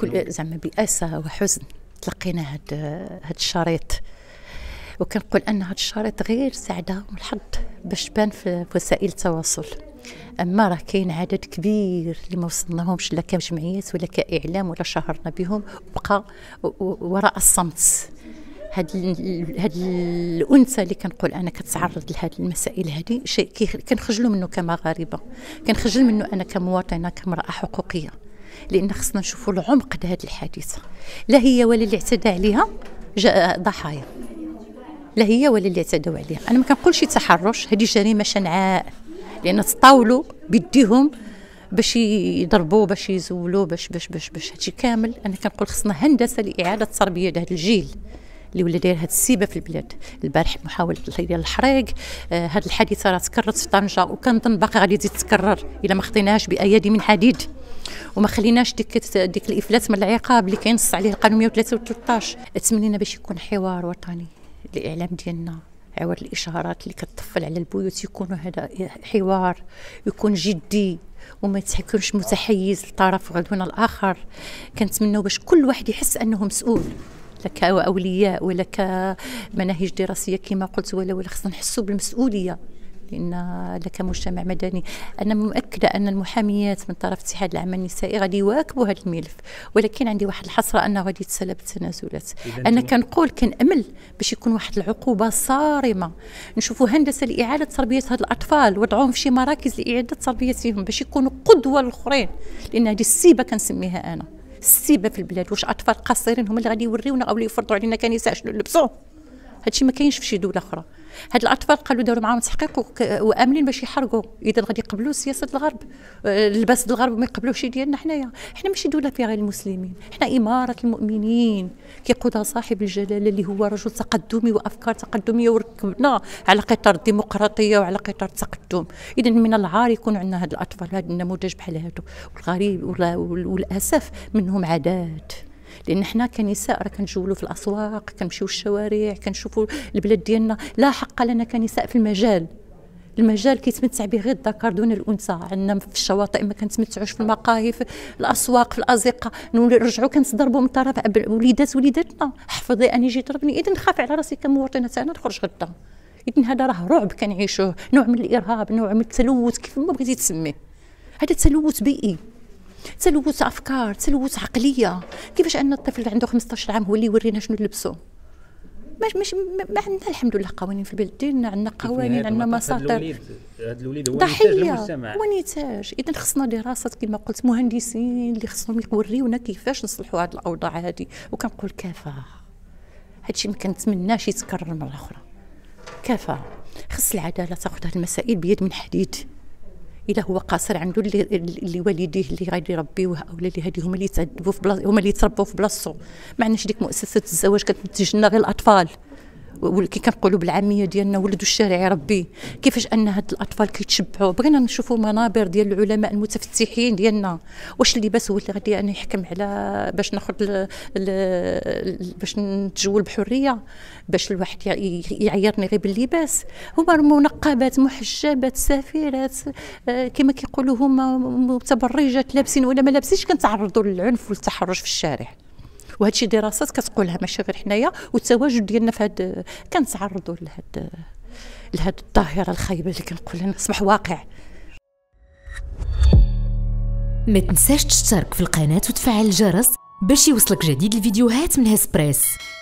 كل زعما باسى وحزن تلقينا هاد هاد الشريط وكنقول ان هاد الشريط غير سعده والحظ باش بان في وسائل التواصل اما راه كاين عدد كبير اللي ما وصلناهمش لا كجمعيات ولا كاعلام ولا شهرنا بهم بقى وراء الصمت هاد هاد الانثى اللي كنقول انا كتعرض لهاد المسائل هادي شيء كنخجلوا منه كمغاربه كنخجل منه انا كمواطنه كامراه حقوقيه لان خصنا نشوفوا العمق هذه الحادثه لا هي ولا اللي اعتدى عليها ضحايا لا هي ولا اللي اعتدوا عليها انا ما كنقولش تحرش هذه جريمه شنعاء لان تطاولوا بديهم باش يضربوا باش يزولوا باش باش باش باش هادشي كامل انا كنقول خصنا هندسه لاعاده تربيه لهذا الجيل اللي ولا داير هاد السيبه في البلاد البارح محاوله ديال الحريق آه هاد الحادثه راه تكررت في طنجه وكنظن باقي غادي تزيد تتكرر الا ما خطيناهاش بايادي من حديد وما خليناش ديك ديك الافلات من العقاب اللي كينص عليه القانون 113 تمنينا باش يكون حوار وطني الاعلام ديالنا عوض الاشهارات اللي كتطفل على البيوت يكون هذا حوار يكون جدي وما يتحكمش متحيز لطرف وعدونا الاخر كنتمنوا باش كل واحد يحس انه مسؤول لا كاولياء ولا كمناهج دراسيه كما قلت ولا ولا خصنا نحسوا بالمسؤوليه لان كمجتمع مدني انا مؤكده ان المحاميات من طرف اتحاد العمل النسائي غادي يواكبوا هذا الملف ولكن عندي واحد الحسره انه غادي يتسلى بالتنازلات انا كنقول كنامل باش يكون واحد العقوبه صارمه نشوفوا هندسه لاعاده تربيه هاد الاطفال وضعوهم في شي مراكز لاعاده تربيتهم باش يكونوا قدوه للاخرين لان هذه السيبه كنسميها انا السيبه في البلاد واش اطفال قصيرين هما اللي غادي يوريونا او اللي يفرضوا علينا كنساء شنو نلبسوا هادشي ما كاينش في شي دوله اخرى هاد الاطفال قالوا داروا معاهم تحقيق وامنين باش يحرقوا اذا غادي يقبلوا سياسه الغرب آه، لباس الغرب ما يقبلوش ديالنا حنايا حنا ماشي دوله فيها غير المسلمين حنا اماره المؤمنين كيقودها صاحب الجلاله اللي هو رجل تقدمي وافكار تقدميه وركبنا على قطار الديمقراطيه وعلى قطار التقدم اذا من العار يكون عندنا هاد الاطفال هاد النموذج بحال هادو والغريب والاسف منهم عادات لان حنا كنساء راه كنجولوا في الاسواق كنمشيو الشوارع كنشوفوا البلاد ديالنا لا حق لنا كنساء في المجال المجال كيتمتع به غير الذكر دون الانثى عندنا في الشواطئ ما كنتمتعوش في المقاهي في الاسواق في الازقه نرجعوا كنتضربوا من طرف وليدات وليداتنا حفظي اني جيت ضربني اذا نخاف على راسي كمواطنه تاعنا نخرج غدا اذا هذا راه رعب كنعيشوه نوع من الارهاب نوع من التلوث كيف ما بغيتي تسميه هذا تلوث بيئي تلوث افكار تلوث عقليه كيفاش ان الطفل اللي عنده 15 عام هو اللي يورينا شنو نلبسو مش مش ما عندنا الحمد لله قوانين في البلد ديالنا عندنا يعني؟ قوانين عندنا مساطر هاد الوليد هو ضحيه المجتمع هو نتاج اذا خصنا دراسات كما قلت مهندسين اللي خصهم يوريونا كيفاش نصلحوا هاد الاوضاع هادي وكنقول كفاها هادشي ما كنتمناش يتكرر مره اخرى كفاها خص العداله تاخذ هاد المسائل بيد من حديد الا هو قاصر عنده اللي والديه اللي غادي يربيوه او اللي هادي هما اللي يتعذبوا في بلاص هما اللي تربوا في بلاصتو ما عندناش ديك مؤسسه الزواج كتجنى غير الاطفال كي كنقولوا بالعاميه ديالنا ولد الشارع يربي كيفاش ان هاد الاطفال كيتشبعوا بغينا نشوفوا منابر ديال العلماء المتفتحين ديالنا واش اللباس هو اللي غادي انا يعني يحكم على باش ناخذ باش نتجول بحريه باش الواحد يعيرني غير باللباس هما منقبات محجبات سافرات آه، كما كيقولوا هما متبرجات لابسين ولا ما لابسينش كنتعرضوا للعنف والتحرش في الشارع وهذا الشيء دراسات كتقولها ماشي غير حنايا والتواجد ديالنا في هاد كنتعرضوا لهاد لهاد الظاهره الخايبه اللي كنقول لنا اصبح واقع ما تنساش تشترك في القناه وتفعل الجرس باش يوصلك جديد الفيديوهات من هسبريس